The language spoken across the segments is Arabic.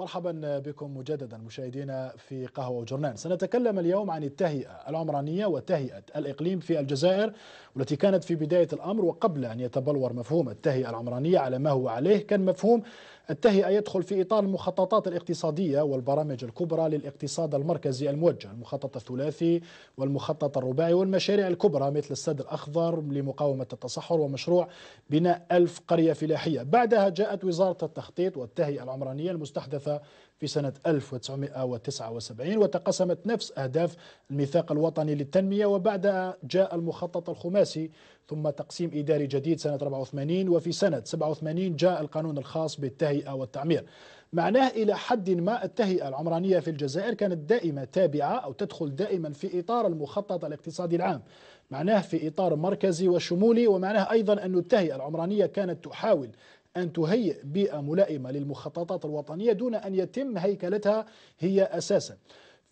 مرحبا بكم مجددا مشاهدينا في قهوة وجرنان سنتكلم اليوم عن التهيئة العمرانية وتهيئة الإقليم في الجزائر والتي كانت في بداية الأمر وقبل أن يتبلور مفهوم التهيئة العمرانية على ما هو عليه كان مفهوم التهيئة يدخل في إطار المخططات الاقتصادية والبرامج الكبرى للاقتصاد المركزي الموجه المخطط الثلاثي والمخطط الرباعي والمشاريع الكبرى مثل السد الأخضر لمقاومة التصحر ومشروع بناء ألف قرية فلاحية بعدها جاءت وزارة التخطيط والتهيئة العمرانية المستحدثة في سنة 1979 وتقسمت نفس أهداف الميثاق الوطني للتنمية وبعدها جاء المخطط الخماسي ثم تقسيم إداري جديد سنة 84 وفي سنة 87 جاء القانون الخاص بالتهيئة والتعمير معناه إلى حد ما التهيئة العمرانية في الجزائر كانت دائما تابعة أو تدخل دائما في إطار المخطط الاقتصادي العام معناه في إطار مركزي وشمولي ومعناه أيضا أن التهيئة العمرانية كانت تحاول أن تهيئ بيئة ملائمة للمخططات الوطنية دون أن يتم هيكلتها هي أساسا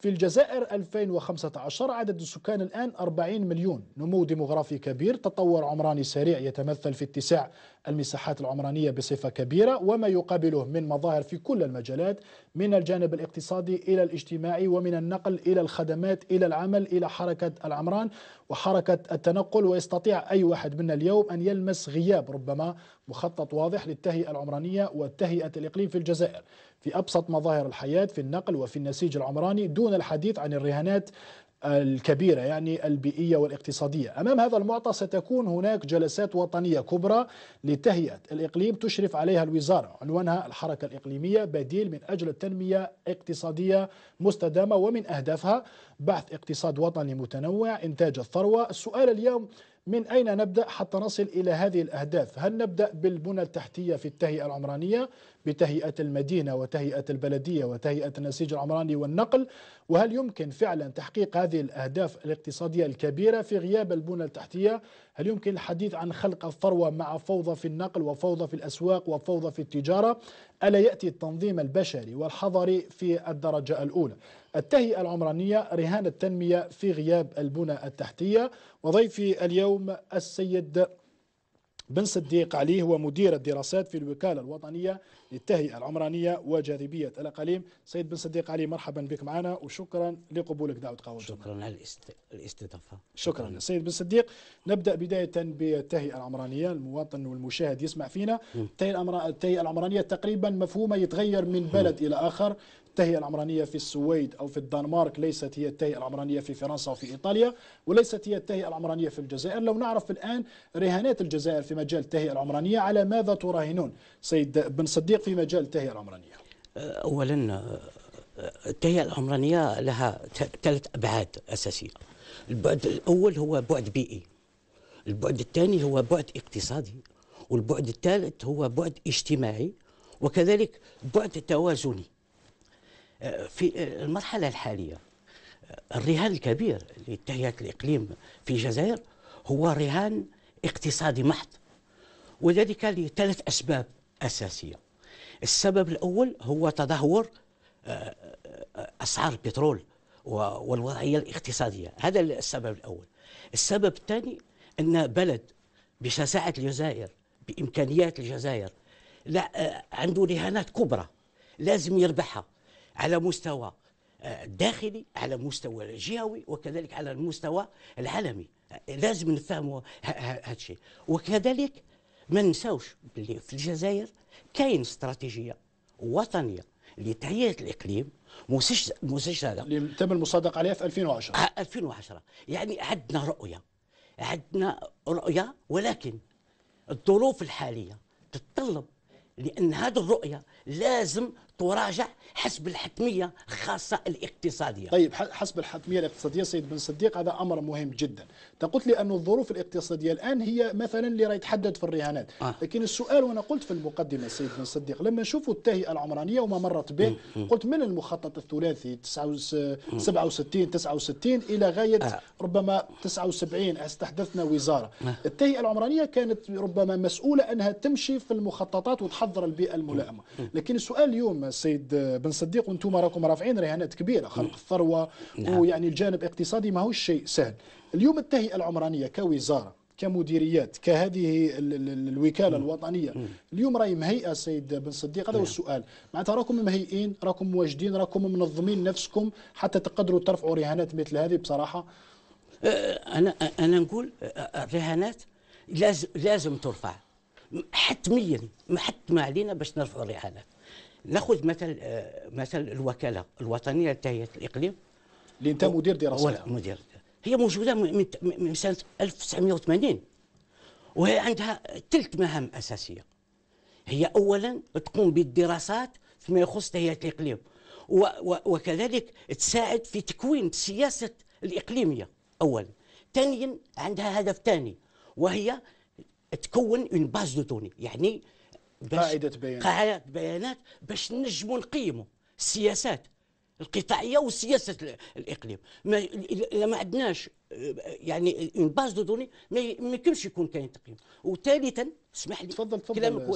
في الجزائر 2015 عدد السكان الآن 40 مليون نمو ديموغرافي كبير تطور عمراني سريع يتمثل في اتساع المساحات العمرانية بصفة كبيرة وما يقابله من مظاهر في كل المجالات من الجانب الاقتصادي إلى الاجتماعي ومن النقل إلى الخدمات إلى العمل إلى حركة العمران وحركة التنقل ويستطيع أي واحد منا اليوم أن يلمس غياب ربما مخطط واضح للتهيئة العمرانية وتهيئة الإقليم في الجزائر في أبسط مظاهر الحياة في النقل وفي النسيج العمراني دون الحديث عن الرهانات الكبيرة يعني البيئية والاقتصادية أمام هذا المعطى ستكون هناك جلسات وطنية كبرى لتهيئة الإقليم تشرف عليها الوزارة عنوانها الحركة الإقليمية بديل من أجل التنمية اقتصادية مستدامة ومن أهدافها بحث اقتصاد وطني متنوع إنتاج الثروة السؤال اليوم من أين نبدأ حتى نصل إلى هذه الأهداف هل نبدأ بالبنى التحتية في التهيئة العمرانية بتهيئة المدينة وتهيئة البلدية وتهيئة النسيج العمراني والنقل وهل يمكن فعلا تحقيق هذه الأهداف الاقتصادية الكبيرة في غياب البنى التحتية هل يمكن الحديث عن خلق الثروة مع فوضى في النقل وفوضى في الأسواق وفوضى في التجارة ألا يأتي التنظيم البشري والحضري في الدرجة الأولى التهيئة العمرانية رهان التنمية في غياب البنى التحتية وضيفي اليوم السيد بن صديق علي هو مدير الدراسات في الوكالة الوطنية للتهيئة العمرانية وجاذبية الأقاليم سيد بن صديق علي مرحبا بك معنا وشكرا لقبولك دعوة قاوه شكرا على الاستضافة شكرا, شكرا سيد بن صديق نبدأ بداية بالتهيئة العمرانية المواطن والمشاهد يسمع فينا التهيئة العمرانية تقريبا مفهومة يتغير من بلد إلى آخر التهيئة العمرانية في السويد أو في الدنمارك ليست هي التهيئة العمرانية في فرنسا وفي إيطاليا وليست هي التهيئة العمرانية في الجزائر لو نعرف الآن رهانات الجزائر في مجال التهيئة العمرانية على ماذا تراهنون سيد بن صديق في مجال التهيئة العمرانية أولا التهيئة العمرانية لها ثلاث أبعاد أساسية البعد الأول هو بعد بيئي البعد الثاني هو بعد اقتصادي والبعد الثالث هو بعد اجتماعي وكذلك بعد توازني في المرحلة الحالية الرهان الكبير لتهيئة الإقليم في الجزائر هو رهان اقتصادي محض وذلك لثلاث أسباب أساسية السبب الأول هو تدهور آه، آه، أسعار البترول والوضعية الاقتصادية هذا السبب الأول السبب الثاني أن بلد بشساعة الجزائر بإمكانيات الجزائر لا آه، عنده رهانات كبرى لازم يربحها على مستوى الداخلي آه، على مستوى الجهوي وكذلك على المستوى العالمي آه، لازم نفهموا هذا الشيء وكذلك ما ننساوش باللي في الجزائر كاين استراتيجيه وطنيه لتهيئه الاقليم مستشفى اللي تم المصادقه عليها في 2010 2010 آه، يعني عندنا رؤيه عندنا رؤيه ولكن الظروف الحاليه تتطلب لان هذه الرؤيه لازم تراجع حسب الحتميه الخاصه الاقتصاديه. طيب حسب الحتميه الاقتصاديه سيد بن صديق هذا امر مهم جدا، انت قلت لي أن الظروف الاقتصاديه الان هي مثلا اللي راه يتحدد في الرهانات، آه. لكن السؤال وانا قلت في المقدمه سيد بن صديق لما نشوفوا التهيئه العمرانيه وما مرت به قلت من المخطط الثلاثي 67 69 الى غايه آه. ربما 79 استحدثنا وزاره، آه. التهيئه العمرانيه كانت ربما مسؤوله انها تمشي في المخططات وتحضر البيئه الملائمه، لكن السؤال اليوم السيد بن صديق وانتم راكم رافعين رهانات كبيره خلق نعم. الثروه نعم. ويعني الجانب الاقتصادي ماهوش شيء سهل اليوم التهيئه العمرانيه كوزاره كمديريات كهذه الوكاله مم. الوطنيه مم. اليوم راهي مهيئه سيد بن صديق هذا هو نعم. السؤال معناتها راكم مهيئين راكم مواجدين راكم منظمين نفسكم حتى تقدروا ترفعوا رهانات مثل هذه بصراحه أه، انا انا نقول الرهانات لازم لازم ترفع حتميا حتم علينا باش نرفعوا الرهانات ناخذ مثل آه، مثل الوكاله الوطنيه لتهيئه الاقليم اللي انت مدير دراستها مدير هي موجوده من سنه 1980 وهي عندها ثلاث مهام اساسيه هي اولا تقوم بالدراسات فيما يخص تهيئه الاقليم وكذلك تساعد في تكوين السياسه الاقليميه اولا ثانيا عندها هدف ثاني وهي تكون اون باز دو توني يعني قاعدة بيانات قاعدة بيانات باش نجموا نقيموا السياسات القطاعيه وسياسه الاقليم ما الا ما عندناش يعني اون باز دو دوني ما يمكنش يكون كاين تقييم وثالثا اسمح لي تفضل تفضل كلامك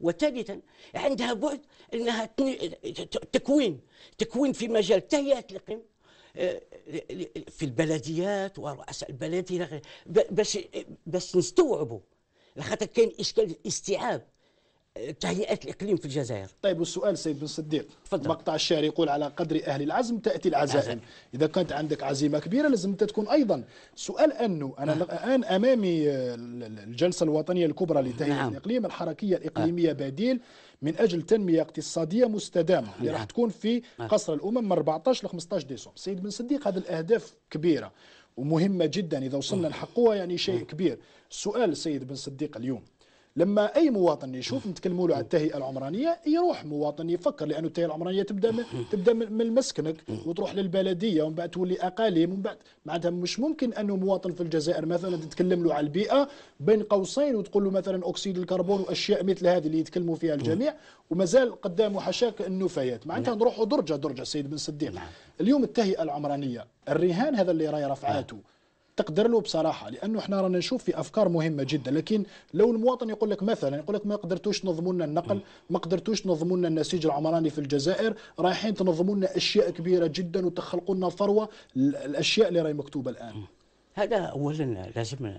وثالثا عندها بعد انها تكوين تكوين في مجال تهيئه الاقليم آه، في البلديات ورؤساء البلديه باش باش نستوعبوا لخاطر كاين اشكال الاستيعاب تهيئات الاقليم في الجزائر. طيب والسؤال سيد بن صديق تفضل مقطع الشعر يقول على قدر اهل العزم تاتي العزائم، العزائم. اذا كانت عندك عزيمه كبيره لازم انت تكون ايضا سؤال انه انا آه. الان آه. امامي الجلسه الوطنيه الكبرى لتهيئه نعم. الاقليم الحركيه آه. الاقليميه آه. بديل من اجل تنميه اقتصاديه مستدامه اللي نعم. راح تكون في آه. قصر الامم من 14 ل 15 ديسمبر، سيد بن صديق هذه الاهداف كبيره ومهمه جدا اذا وصلنا نحققها يعني شيء كبير. سؤال سيد بن صديق اليوم لما اي مواطن يشوف نتكلموا له على التهيئه العمرانيه يروح مواطن يفكر لانه التهيئه العمرانيه تبدا من تبدا من مسكنك وتروح للبلديه ومن بعد تولي اقاليم ومن بعد معناتها مش ممكن انه مواطن في الجزائر مثلا تتكلم له على البيئه بين قوسين وتقول له مثلا اكسيد الكربون واشياء مثل هذه اللي يتكلموا فيها الجميع ومازال قدامه حشاك النفايات معناتها نروحوا درجه درجه سيد بن صديق نعم. اليوم التهيئه العمرانيه الرهان هذا اللي راي رفعاته تقدر له بصراحه لانه احنا رانا نشوف في افكار مهمه جدا لكن لو المواطن يقول لك مثلا يقول لك ما قدرتوش تنظموا لنا النقل ما قدرتوش تنظموا لنا النسيج العمراني في الجزائر رايحين تنظموا لنا اشياء كبيره جدا وتخلقوا لنا ثروه الاشياء اللي راهي مكتوبه الان هذا اولا لازم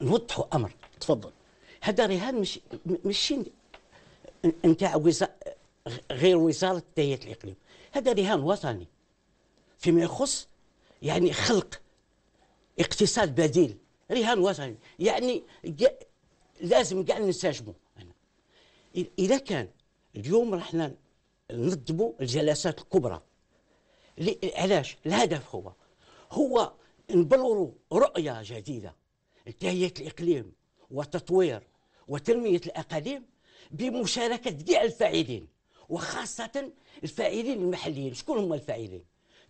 نوضحوا امر تفضل هذا رهان مش مش نتاع غير وزاره تهيئه الاقليم هذا رهان وطني فيما يخص يعني خلق اقتصاد بديل رهان وطني يعني لازم كاع نستجموا اذا كان اليوم رحنا نضبوا الجلسات الكبرى علاش الهدف هو هو نبلوروا رؤيه جديده لتهيئه الاقليم وتطوير وتنميه الاقاليم بمشاركه كاع الفاعلين وخاصه الفاعلين المحليين شكون هما الفاعلين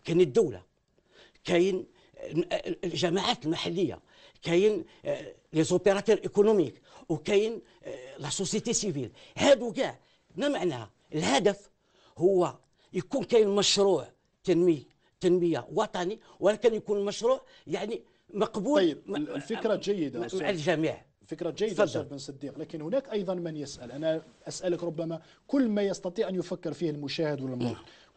كاين الدوله كاين الجماعات المحليه كاين لي زوبيراتور ايكونوميك وكاين لا سوسيتي سيفيل هادو كاع ما معناها الهدف هو يكون كاين مشروع تنميه تنميه وطني ولكن يكون مشروع يعني مقبول طيب الفكره جيده مع الجميع فكرة جيدة أستاذ بن صديق لكن هناك أيضا من يسأل أنا أسألك ربما كل ما يستطيع أن يفكر فيه المشاهد ولا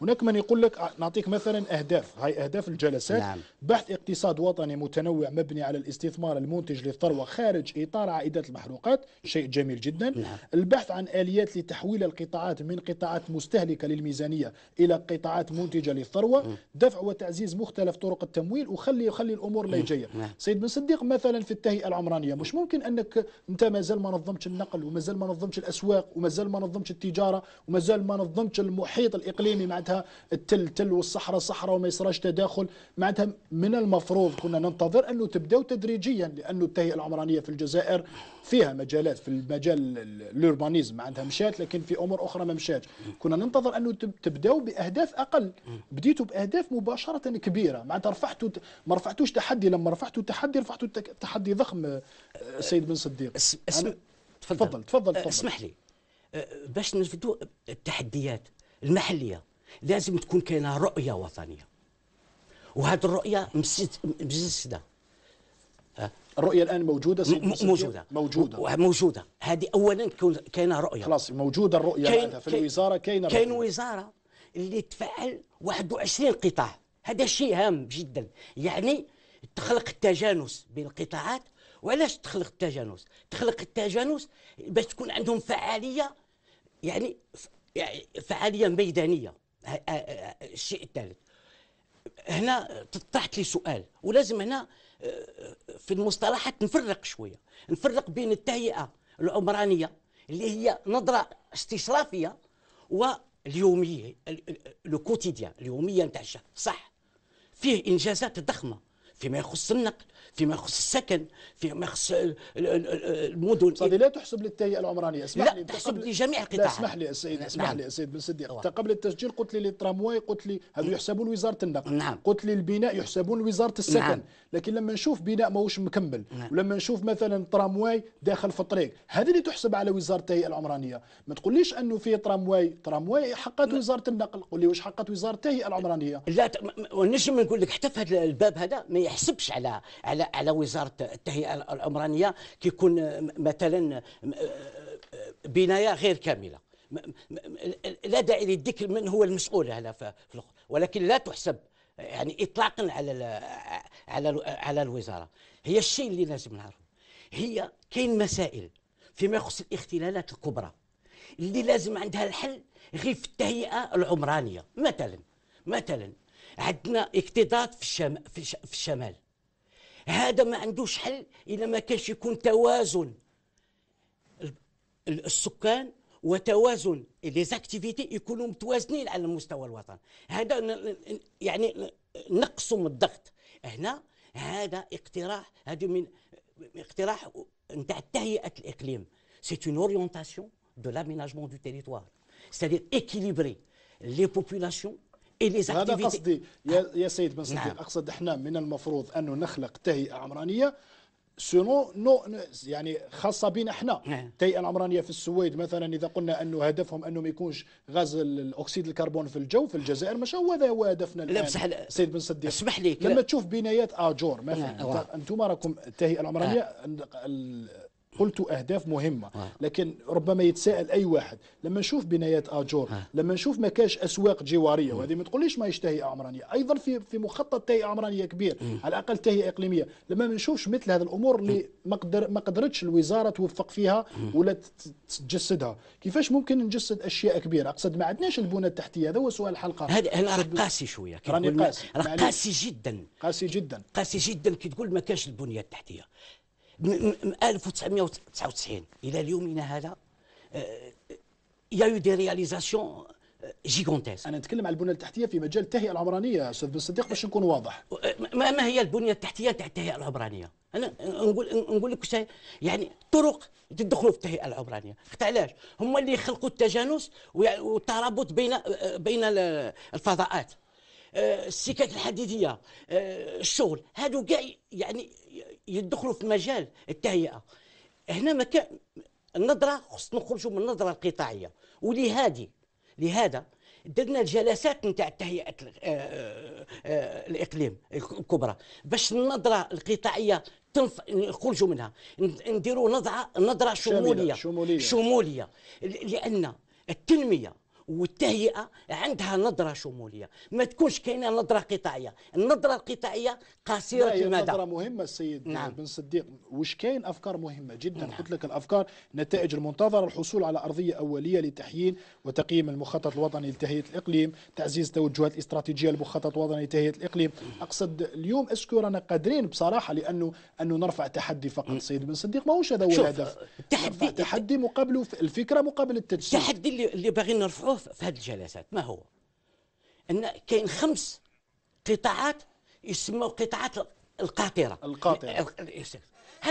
هناك من يقول لك آه، نعطيك مثلا أهداف هاي أهداف الجلسات نعم. بحث اقتصاد وطني متنوع مبني على الاستثمار المنتج للثروة خارج إطار عائدات المحروقات شيء جميل جدا نعم. البحث عن آليات لتحويل القطاعات من قطاعات مستهلكة للميزانية إلى قطاعات منتجة للثروة م. دفع وتعزيز مختلف طرق التمويل وخلي خلي الأمور لي جاية نعم. سيد بن صديق مثلا في التهيئة العمرانية مش ممكن أنك أنت مازال ما نظمتش النقل ومازال ما نظمتش الأسواق ومازال ما نظمتش التجارة ومازال ما نظمتش المحيط الإقليمي مع معناتها التل تل والصحراء صحراء وما يصراش تداخل معناتها من المفروض كنا ننتظر أنه تبداو تدريجيا لأنه التهيئة العمرانية في الجزائر فيها مجالات في المجال الأوربانيزم معناتها مشات لكن في أمور أخرى ما مشاتش كنا ننتظر أنه تبداو بأهداف أقل بديتوا بأهداف مباشرة كبيرة معناتها رفعتوا ما رفعتوش تحدي لما رفعتوا تحدي رفعتوا تحدي ضخم السيد آه، بن صديق أسم... تفضل تفضل تفضل آه، اسمح لي آه، باش نفدوا التحديات المحليه لازم تكون كاينه رؤيه وطنيه وهذه الرؤيه مجسدة الرؤيه الان موجوده موجوده موجوده موجوده هذه اولا كاينه رؤيه خلاص موجوده الرؤيه كين في الوزاره كاينه كاين وزاره اللي تفعل 21 قطاع هذا شيء هام جدا يعني تخلق التجانس بين القطاعات وعلاش تخلق التجانس تخلق التجانس باش تكون عندهم فعاليه يعني, يعني فعاليه ميدانيه الشيء الثالث هنا طرحت لي سؤال ولازم هنا آه، في المصطلحات نفرق شويه نفرق بين التهيئه العمرانيه اللي هي نظره استشرافيه واليوميه لو كوتيديان اليوميه نتاع الشهر صح فيه انجازات ضخمه فيما يخص النقل فيما يخص السكن فيما يخص المدن هذه لا تحسب للتهيئه العمرانيه اسمح لا لي تحسب لجميع القطاعات اسمح لي السيد نعم. اسمح نعم. لي السيد بن صديق انت قبل التسجيل قلت لي الترامواي قلت لي هذو نعم. يحسبون وزاره النقل نعم. قلت لي البناء يحسبون وزاره السكن نعم. لكن لما نشوف بناء ماهوش مكمل نعم. ولما نشوف مثلا ترامواي داخل في الطريق هذه اللي تحسب على وزاره التهيئه العمرانيه ما تقوليش انه في ترامواي ترامواي نعم. وزاره النقل قول لي واش حقات وزاره التهيئه العمرانيه لا ت... ونجم نقول لك حتى في هذا الباب هذا ما يحسبش على على على وزاره التهيئه العمرانيه كيكون مثلا آه، آه، بنايه غير كامله لا داعي للذكر من هو المسؤول على في ولكن لا تحسب يعني اطلاقا على الـ على الـ على الوزاره هي الشيء اللي لازم نعرفه هي كاين مسائل فيما يخص الاختلالات الكبرى اللي لازم عندها الحل غير في التهيئه العمرانيه مثلا مثلا عندنا اكتضاض في, الشمال في, الشمال هذا ما عندوش حل الا ما كانش يكون توازن السكان وتوازن لي زاكتيفيتي يكونوا متوازنين على مستوى الوطن هذا يعني نقسم الضغط هنا هذا اقتراح هذا من اقتراح نتاع تهيئه الاقليم سي اون اورينتاسيون دو لاميناجمون دو تيريتوار سي ايكيليبري لي بوبولاسيون هذا قصدي يا, نعم. يا سيد بن صديق نعم. اقصد احنا من المفروض انه نخلق تهيئه عمرانيه سونو نو يعني خاصه بنا احنا التهيئه نعم. العمرانيه في السويد مثلا اذا قلنا انه هدفهم انه ما يكونش غاز الاكسيد الكربون في الجو في الجزائر مش هو هذا هو هدفنا الان لا بصح سيد بن صديق اسمح لي لما تشوف بنايات اجور مثلا نعم، انتم راكم التهيئه العمرانيه آه. قلت أهداف مهمة آه. لكن ربما يتساءل أي واحد لما نشوف بنايات أجور آه. لما نشوف ما كاش أسواق جوارية وهذه ما تقوليش ما يشتهي عمرانية أيضا في في مخطط تهيئة عمرانية كبير على الأقل تهيئة إقليمية لما ما نشوفش مثل هذه الأمور اللي ما ما قدرتش الوزارة توفق فيها ولا تجسدها كيفاش ممكن نجسد أشياء كبيرة أقصد ما عندناش البنى التحتية هذا هو سؤال الحلقة هذا قاسي شوية راني قاسي يعني قاسي جدا قاسي جدا قاسي جدا كي تقول ما كاش البنية التحتية من 1999 الى يومنا هذا آه، آه، يا يو دي رياليزاسيون آه، جيغونتيس انا نتكلم على البنيه التحتيه في مجال التهيئه العمرانيه استاذ بن صديق باش نكون واضح ما, ما هي البنيه التحتيه تاع التهيئه العمرانيه انا نقول نقول لك يعني طرق تدخلوا في التهيئه العمرانيه حتى علاش هما اللي خلقوا التجانس والترابط بين بين الفضاءات آه، السكك الحديديه آه، الشغل هادو كاع يعني يدخلوا في مجال التهيئه هنا ما كان النظره خصنا نخرجوا من النظره القطاعيه ولهذه لهذا درنا الجلسات نتاع تهيئه آه، الاقليم الكبرى باش النظره القطاعيه تنف... نخرجوا منها نديروا نظره نظره شموليه شموليه, شمولية. لان التنميه والتهيئه عندها نظره شموليه ما تكونش كاينه نظره قطاعيه النظره القطاعيه قصيره المدى نظره مهمه السيد نعم. بن صديق واش كاين افكار مهمه جدا نعم. قلت لك الافكار النتائج المنتظره الحصول على ارضيه اوليه لتحيين وتقييم المخطط الوطني لتهيئه الاقليم تعزيز توجهات الاستراتيجيه للمخطط الوطني لتهيئه الاقليم اقصد اليوم اسكو رانا قادرين بصراحه لانه انه نرفع تحدي فقط السيد نعم. بن صديق ماهوش هذا هو الهدف التحدي تحدي مقابله الفكره مقابل التجسيد التحدي اللي باغي نرفعوه نشوفوه في هذه الجلسات ما هو ان كاين خمس قطاعات يسموا قطاعات القاطره القاطره هذه إيه،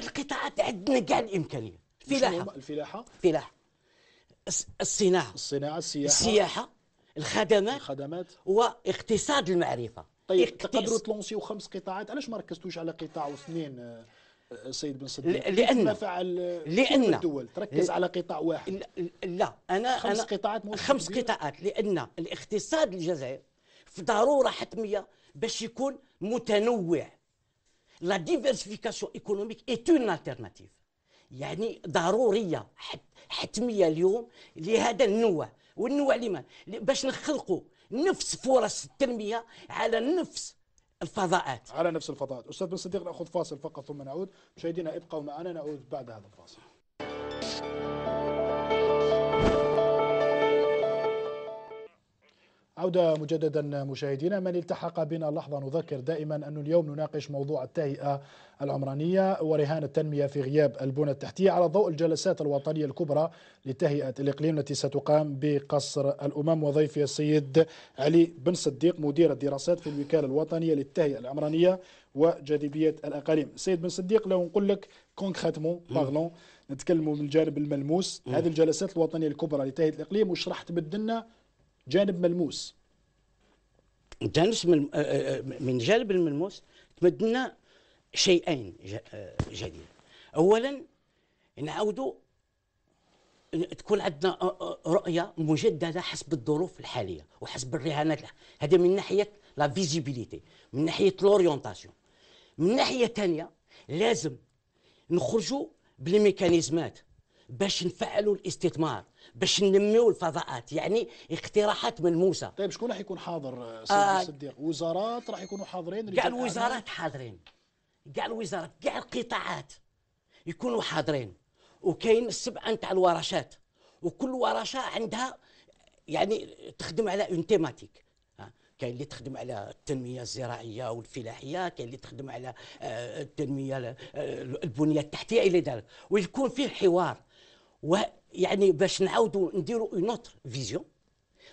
القطاعات عندنا كاع الامكانيات الفلاحه الفلاحه الفلاحه الصناعه الصناعه السياحه السياحه الخدمات الخدمات واقتصاد المعرفه طيب اقتص... تقدروا تلونسيو خمس قطاعات علاش ما ركزتوش على قطاع واثنين آه، سيد بن صديق لأن ما فعل لأن الدول تركز على قطاع واحد لا أنا خمس أنا قطاعات خمس قطاعات لأن الاقتصاد الجزائر في ضرورة حتمية باش يكون متنوع لا ديفيرسيفيكاسيون ايكونوميك اي اون التيرناتيف يعني ضروريه حت حتميه اليوم لهذا النوع والنوع لمن باش نخلقوا نفس فرص التنميه على نفس الفضاءات على نفس الفضاءات أستاذ بن صديق نأخذ فاصل فقط ثم نعود مشاهدينا ابقوا معنا نعود بعد هذا الفاصل عودة مجددا مشاهدينا من التحق بنا لحظة نذكر دائما أن اليوم نناقش موضوع التهيئة العمرانية ورهان التنمية في غياب البنى التحتية على ضوء الجلسات الوطنية الكبرى لتهيئة الإقليم التي ستقام بقصر الأمم وضيفي السيد علي بن صديق مدير الدراسات في الوكالة الوطنية للتهيئة العمرانية وجاذبية الأقاليم سيد بن صديق لو نقول لك كونكريتمون بارلون نتكلموا من الجانب الملموس هذه الجلسات الوطنية الكبرى لتهيئة الإقليم وش راح جانب ملموس جانب آه، آه، آه، من جانب الملموس تمد لنا شيئين جديد اولا نعاودوا تكون عندنا رؤيه مجدده حسب الظروف الحاليه وحسب الرهانات هذا من ناحيه لا فيزيبيليتي من ناحيه لورينتاسيون من ناحيه ثانيه لازم نخرجوا بالميكانيزمات باش نفعلوا الاستثمار باش ننميوا الفضاءات يعني اقتراحات ملموسه طيب شكون راح يكون حاضر آه، سيدي آه الصديق وزارات راح يكونوا حاضرين كاع الوزارات حاضرين كاع الوزارات كاع القطاعات يكونوا حاضرين وكاين السبعه نتاع الورشات وكل ورشه عندها يعني تخدم على اون آه، تيماتيك كاين اللي تخدم على التنميه الزراعيه والفلاحيه كاين اللي تخدم على آه، التنميه البنيه التحتيه الى ذلك ويكون فيه حوار ويعني باش نعاودوا نديروا اون اوتر فيزيون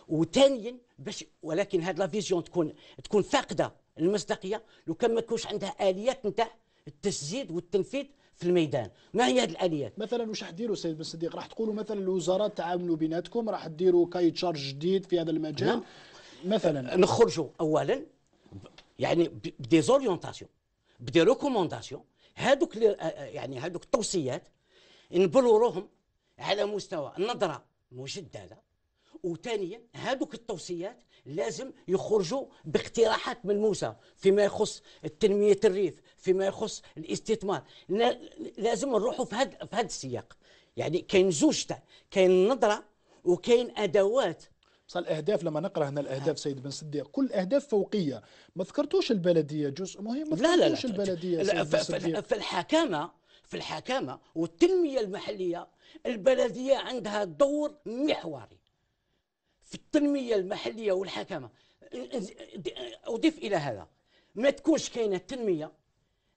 وثانيا باش ولكن هاد لا فيزيون تكون تكون فاقده المصداقيه لو كان ما كونش عندها اليات نتاع التسجيل والتنفيذ في الميدان ما هي هذه الاليات مثلا واش راح ديروا سيد بن صديق راح تقولوا مثلا الوزارات تعاملوا بيناتكم راح ديروا كاي تشارج جديد في هذا المجال نعم. مثلا نخرجوا اولا يعني بدي زوريونتاسيون بدي ريكومونداسيون هذوك يعني هذوك التوصيات نبلوروهم على مستوى النظره مجدده وثانيا هذوك التوصيات لازم يخرجوا باقتراحات ملموسه فيما يخص تنميه الريف فيما يخص الاستثمار لازم نروحوا في هذا في هذا السياق يعني كاين زوج كاين النظره وكاين ادوات بصح الاهداف لما نقرا هنا الاهداف آه. سيد بن صديق كل اهداف فوقيه ما ذكرتوش البلديه جزء مهم ما ذكرتوش البلديه لا لا لا, لا, لا فالحكامه في الحكامة والتنمية المحلية البلدية عندها دور محوري في التنمية المحلية والحكامة أضيف إلى هذا ما تكونش كاينة التنمية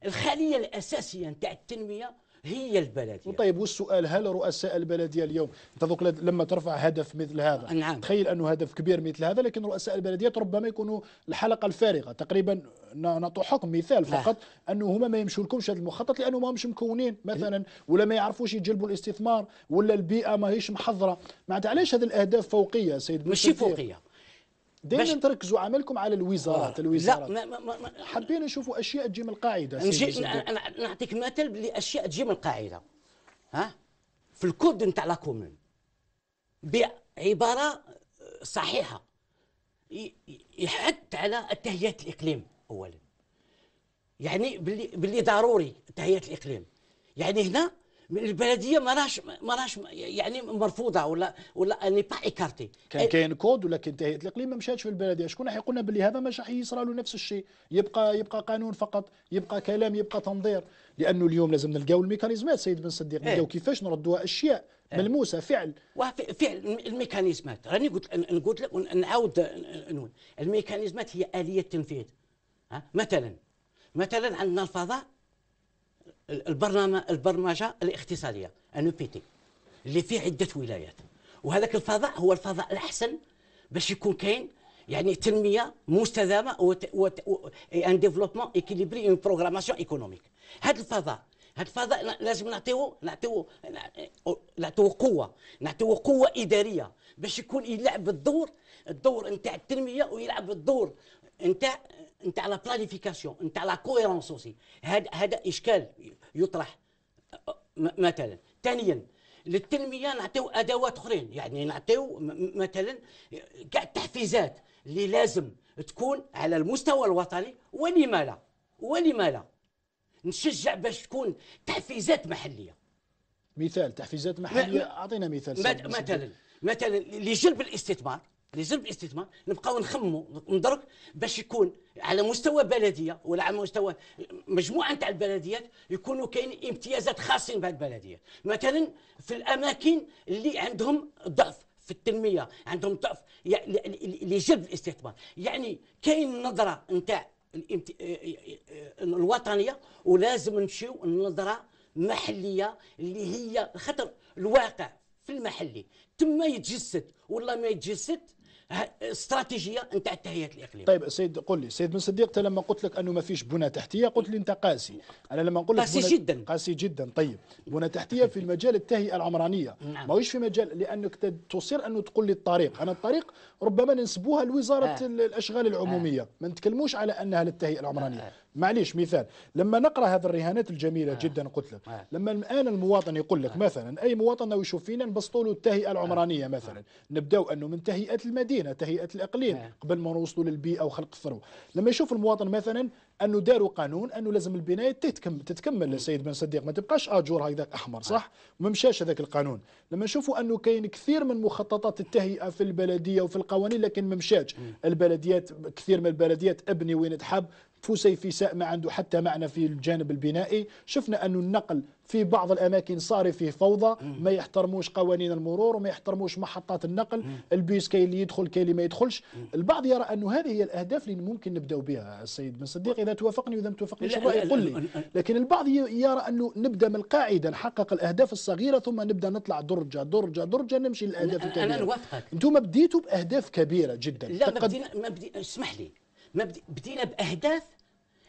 الخلية الأساسية نتاع التنمية هي البلديه طيب والسؤال هل رؤساء البلديه اليوم تذوق لما ترفع هدف مثل هذا نعم. تخيل انه هدف كبير مثل هذا لكن رؤساء البلديات ربما يكونوا الحلقه الفارغه تقريبا نعطوا حكم مثال نعم. فقط لا. انه هما ما يمشوا لكمش هذا المخطط لانه ما مش مكونين مثلا ولا ما يعرفوش يجلبوا الاستثمار ولا البيئه ماهيش محضره معناتها علاش هذه الاهداف فوقيه سيد ماشي فوقيه دائما تركزوا عملكم على الوزارات آه الوزارات لا ما ما ما حابين نشوفوا اشياء تجي من القاعده نجي انا نعطيك مثل لاشياء تجي من القاعده ها في الكود نتاع لا كومون بعباره صحيحه يحد على تهيئه الاقليم اولا يعني باللي باللي ضروري تهيئه الاقليم يعني هنا البلديه ما مراش يعني مرفوضه ولا ولا اني با ايكارتي كان كاين كود ولا كان انتهيت الاقليم ما مشاتش في البلديه شكون راح يقولنا باللي هذا ما راح يصرى له نفس الشيء يبقى يبقى قانون فقط يبقى كلام يبقى تنظير لانه اليوم لازم نلقاو الميكانيزمات سيد بن صديق إيه. نلقاو كيفاش نردوها اشياء ايه. ملموسه فعل فعل الميكانيزمات راني قلت نقول لك نعاود الميكانيزمات هي اليه تنفيذ مثلا مثلا عندنا الفضاء البرنامج البرمجه الاقتصاديه ان بي تي اللي فيه عده ولايات وهذاك الفضاء هو الفضاء الاحسن باش يكون كاين يعني تنميه مستدامه و... ان ديفلوبمون ايكيليبري اون بروغراماسيون ايكونوميك هذا الفضاء هذا الفضاء لازم نعطيوه نعطيوه نعطيوه قوه نعطيوه قوه اداريه باش يكون يلعب الدور الدور نتاع التنميه ويلعب الدور نتاع نتاع لا بلانيفيكاسيون نتاع لا كوهيرونس اوسي هذا هذا اشكال يطرح مثلا ثانيا للتنميه نعطيو ادوات اخرين يعني نعطيو مثلا كاع التحفيزات اللي لازم تكون على المستوى الوطني ولما لا ولما لا نشجع باش تكون تحفيزات محليه مثال تحفيزات محليه اعطينا مثال مثلا مثلا لجلب الاستثمار ريزرف الاستثمار نبقاو نخمموا ندرك باش يكون على مستوى بلديه ولا على مستوى مجموعه نتاع البلديات يكونوا كاين امتيازات خاصين بهذه البلديه مثلا في الاماكن اللي عندهم ضعف في التنميه عندهم ضعف لجلب الاستثمار يعني كاين نظره نتاع آه، آه، آه، الوطنيه ولازم نمشيو النظره محليه اللي هي خاطر الواقع في المحلي تما يتجسد ولا ما يتجسد استراتيجيه نتاع التهيئه الاقليميه طيب سيد قل لي سيد بن صديق لما قلت لك انه ما فيش بنى تحتيه قلت لي انت قاسي انا لما نقول لك قاسي جدا قاسي جدا طيب بنى تحتيه في المجال التهيئه العمرانيه نعم. ماهوش في مجال لانك تصير انه تقول لي الطريق انا الطريق ربما ننسبوها لوزاره آه. الاشغال العموميه آه. ما نتكلموش على انها للتهيئه العمرانيه آه. معليش مثال لما نقرا هذه الرهانات الجميله آه. جدا قلت لك آه. لما الان المواطن يقول لك آه. مثلا اي مواطن لو يشوف فينا نبسطوا له التهيئه آه. العمرانيه آه. مثلا آه. نبداو انه من تهيئه المدينه تهيئه الاقليم آه. قبل ما نوصلوا للبيئه وخلق الثروه لما يشوف المواطن مثلا انه داروا قانون انه لازم البنايه تتكمل تتكمل السيد بن صديق ما تبقاش اجور هذاك احمر آه. صح وما مشاش هذاك القانون لما نشوفوا انه كاين كثير من مخططات التهيئه في البلديه وفي القوانين لكن ما مشاش البلديات كثير من البلديات ابني وين تحب فسيفساء ما عنده حتى معنى في الجانب البنائي شفنا أن النقل في بعض الأماكن صار فيه فوضى ما يحترموش قوانين المرور وما يحترموش محطات النقل البيس كاين اللي يدخل كاين اللي ما يدخلش البعض يرى أن هذه هي الأهداف اللي ممكن نبداو بها السيد بن صديق إذا توافقني وإذا ما توافقنيش الرأي قل لي لكن البعض يرى أنه نبدأ من القاعدة نحقق الأهداف الصغيرة ثم نبدأ نطلع درجة درجة درجة نمشي للأهداف الكبيرة أنا نوافقك أنتم بديتوا بأهداف كبيرة جدا لا ما بدينا ما اسمح لي ما بدينا بأهداف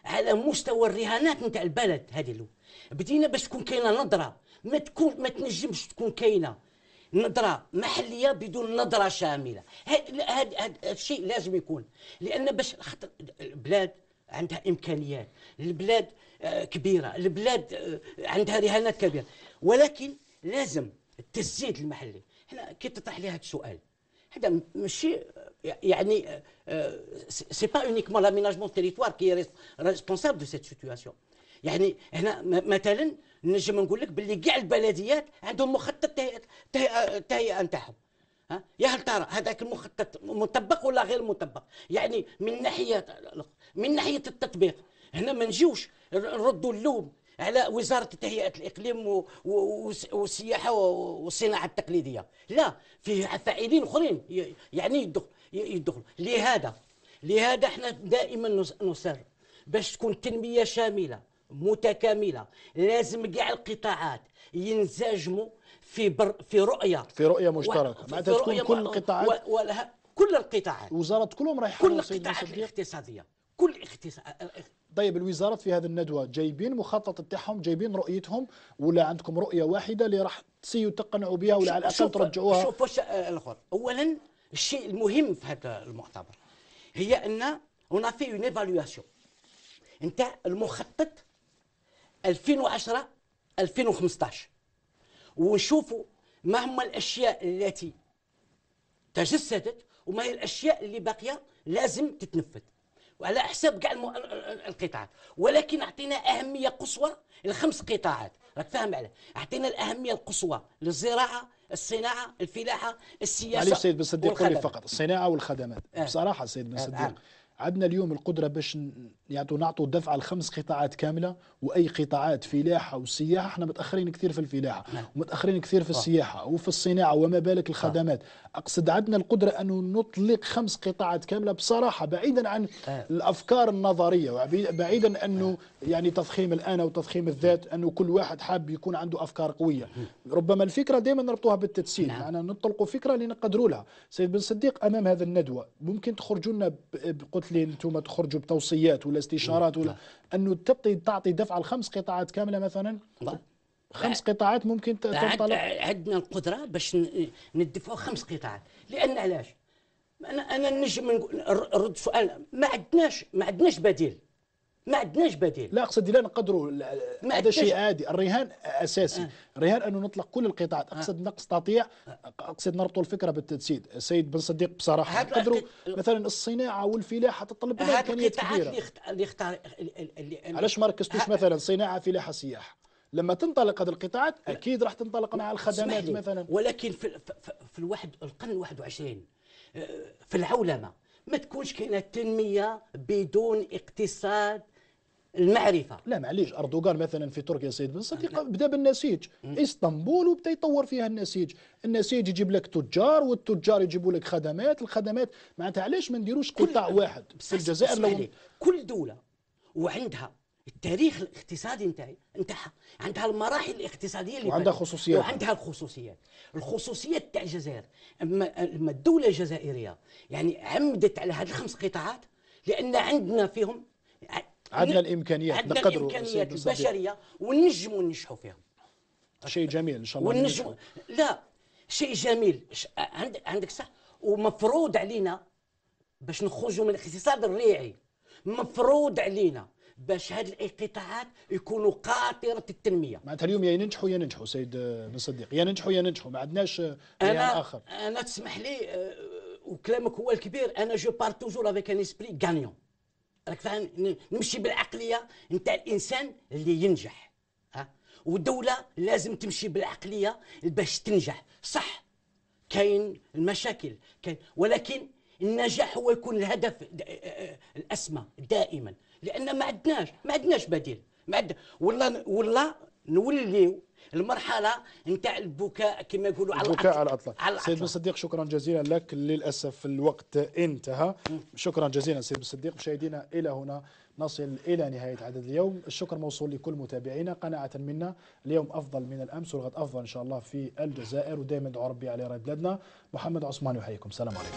على مستوى الرهانات نتاع البلد هذه بدينا باش تكون كاينه نظره ما تكون ما تنجمش تكون كاينه نظره محليه بدون نظره شامله هذا الشيء لازم يكون لان باش خاطر البلاد عندها امكانيات البلاد آه، كبيره البلاد آه، عندها رهانات كبيره ولكن لازم التسديد المحلي احنا كي تطرح لي هذا السؤال هذا ماشي يعني, سي با اونيكمون لاميناجمون uniquement كي ريسبونساب دو سيت est يعني هنا مثلا نجم نقول لك باللي كاع البلديات عندهم مخطط التهيئه نتاعهم ها يا هل ترى هذاك المخطط مطبق ولا غير مطبق يعني من ناحيه من ناحيه التطبيق هنا ما نجيوش نردوا اللوم على وزاره تهيئه الاقليم والسياحه والصناعه التقليديه لا فيه فاعلين اخرين يعني يدخل يدخلوا لهذا لهذا احنا دائما نصر باش تكون تنميه شامله متكامله لازم كاع القطاعات ينسجموا في بر في رؤيه في رؤيه مشتركه و... معناتها تكون كل القطاعات و... و... كل القطاعات وزاره كلهم رايح كل القطاعات الاقتصاديه كل اقتصاد طيب الوزارات في هذه الندوه جايبين مخطط تاعهم جايبين رؤيتهم ولا عندكم رؤيه واحده اللي راح تسيوا تقنعوا بها ولا على الاقل ترجعوها شوف واش آه، الاخر اولا الشيء المهم في هذا المؤتمر هي ان اون في اون ايفالواسيون نتاع المخطط 2010 2015 ونشوفوا ما هما الاشياء التي تجسدت وما هي الاشياء اللي باقيه لازم تتنفذ وعلى حساب كاع القطاعات ولكن اعطينا اهميه قصوى لخمس قطاعات راك فاهم على اعطينا الاهميه القصوى للزراعه الصناعه الفلاحه السياسه معليش سيد بن صديق فقط الصناعه والخدمات آه. بصراحه سيد بن آه. صديق آه. عندنا اليوم القدره باش يعطوا يعني نعطوا دفعه لخمس قطاعات كامله واي قطاعات فلاحه وسياحة احنا متاخرين كثير في الفلاحه نعم. ومتاخرين كثير في السياحه وفي الصناعه وما بالك الخدمات اقصد عندنا القدره انه نطلق خمس قطاعات كامله بصراحه بعيدا عن آه. الافكار النظريه بعيدا انه آه. يعني تضخيم الانا وتضخيم الذات انه كل واحد حاب يكون عنده افكار قويه ربما الفكره دائما نربطوها بالتدسين نعم. يعني نطلقوا فكره اللي نقدروا لها سيد بن صديق امام هذا الندوه ممكن تخرجوا لنا قلت لي انتم تخرجوا بتوصيات ولا ولا استشارات ولا نعم. انه تبطي تعطي دفعه لخمس قطاعات كامله مثلا خمس قطاعات ممكن تنطلق عندنا القدره باش ندفعوا خمس قطاعات لان علاش انا انا نجم نرد سؤال ما عندناش ما عندناش بديل ما عندناش بديل لا اقصد لا نقدروا هذا شيء عادي الرهان اساسي آه. الرهان انه نطلق كل القطاعات آه. اقصد آه. نستطيع اقصد نربطوا الفكره بالتجسيد السيد بن صديق بصراحه نقدروا مثلا الصناعه والفلاحه تطلب منها امكانيات كبيره اللي اختار اللي علاش ما ركزتوش مثلا صناعه فلاحه سياحه لما تنطلق هذه القطاعات اكيد راح تنطلق مع الخدمات مثلا ولكن في في الواحد القرن 21 آه، في العولمه ما تكونش كاينه التنميه بدون اقتصاد المعرفه لا معليش اردوغان مثلا في تركيا سيد بن صديق نعم. بدا بالنسيج اسطنبول وبدا يطور فيها النسيج النسيج يجيب لك تجار والتجار يجيبوا لك خدمات الخدمات معناتها علاش ما نديروش قطاع واحد بس الجزائر لو كل دوله وعندها التاريخ الاقتصادي نتاعي نتاعها عندها المراحل الاقتصاديه اللي وعندها خصوصيات وعندها الخصوصيات الخصوصيات تاع الجزائر اما اما الدوله الجزائريه يعني عمدت على هذه الخمس قطاعات لان عندنا فيهم عندنا الامكانيات عندنا الامكانيات البشريه ونجموا ننجحوا فيهم شيء جميل ان شاء الله ونجم لا شيء جميل عند... عندك صح ومفروض علينا باش نخرجوا من الاقتصاد الريعي مفروض علينا باش هاد الانقطاعات يكونوا قاطره التنميه معناتها اليوم يا ينجحوا يا ننجحوا سيد آه، بن صديق يا ننجحوا يا ننجحوا ما عندناش آه، انا اخر انا تسمح لي آه، وكلامك هو الكبير انا جو بار توجور افيك ان اسبري غانيون راك فاهم نمشي بالعقليه نتاع الانسان اللي ينجح ها والدوله لازم تمشي بالعقليه باش تنجح صح كاين المشاكل كاين ولكن النجاح هو يكون الهدف آه، آه، آه، الاسمى دائما لان ما عندناش ما عندناش بديل ما عندنا والله والله نوليو المرحله نتاع البكاء كما يقولوا على البكاء على الاطلال سيد بن صديق شكرا جزيلا لك للاسف الوقت انتهى شكرا جزيلا سيد بن صديق مشاهدينا الى هنا نصل إلى نهاية عدد اليوم الشكر موصول لكل متابعينا قناعة منا اليوم أفضل من الأمس والغد أفضل إن شاء الله في الجزائر ودائما ادعوا ربي على بلادنا محمد عثمان يحييكم السلام عليكم